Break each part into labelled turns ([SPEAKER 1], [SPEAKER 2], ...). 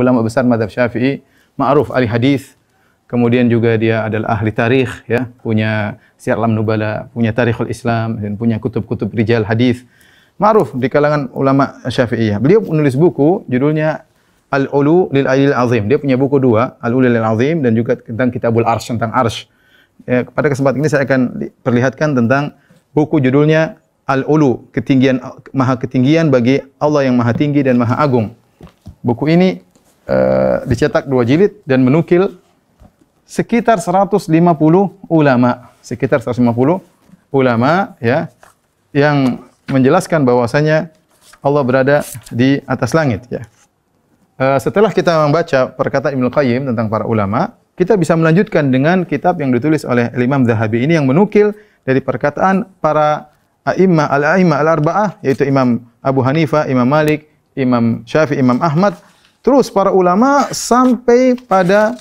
[SPEAKER 1] ulama besar madhab Syafi'i, ma'ruf ahli hadis, kemudian juga dia adalah ahli tarikh ya, punya Syiar lam Nubala, punya Tarikhul Islam dan punya kutub-kutub rijal hadis. Ma'ruf di kalangan ulama Syafi'iyah. Beliau menulis buku judulnya Al-Ulu lil Alil Azim. Dia punya buku dua, Al-Ulu lil Azim dan juga tentang Kitabul arsh tentang arsh. Ya, pada kesempatan ini saya akan perlihatkan tentang buku judulnya Al-Ulu, ketinggian maha ketinggian bagi Allah yang maha tinggi dan maha agung. Buku ini Eh, dicetak dua jilid dan menukil sekitar 150 ulama, sekitar 150 ulama ya yang menjelaskan bahwasanya Allah berada di atas langit ya. Uh, setelah kita membaca perkataan Ibnu Qayyim tentang para ulama, kita bisa melanjutkan dengan kitab yang ditulis oleh Imam Zahabi ini yang menukil dari perkataan para a'immah al-a'immah al-arba'ah yaitu Imam Abu Hanifah, Imam Malik, Imam Syafi'i, Imam Ahmad Terus para ulama sampai pada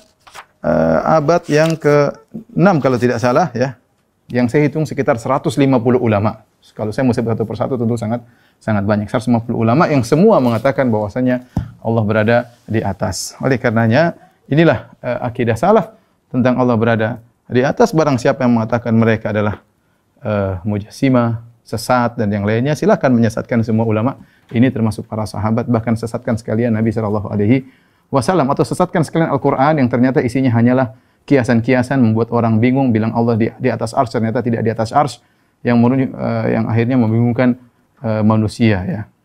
[SPEAKER 1] uh, abad yang ke-6 kalau tidak salah ya. Yang saya hitung sekitar 150 ulama. Kalau saya mau sebut satu persatu tentu sangat sangat banyak. 150 ulama yang semua mengatakan bahwasanya Allah berada di atas. Oleh karenanya inilah uh, akidah salaf tentang Allah berada di atas barang siapa yang mengatakan mereka adalah uh, mujassimah, sesat dan yang lainnya silahkan menyesatkan semua ulama ini termasuk para sahabat bahkan sesatkan sekalian Nabi Shallallahu Alaihi Wasallam atau sesatkan sekalian Al-Quran yang ternyata isinya hanyalah kiasan-kiasan membuat orang bingung bilang Allah di, di atas ars ternyata tidak di atas ars yang menunjuk, uh, yang akhirnya membingungkan uh, manusia ya.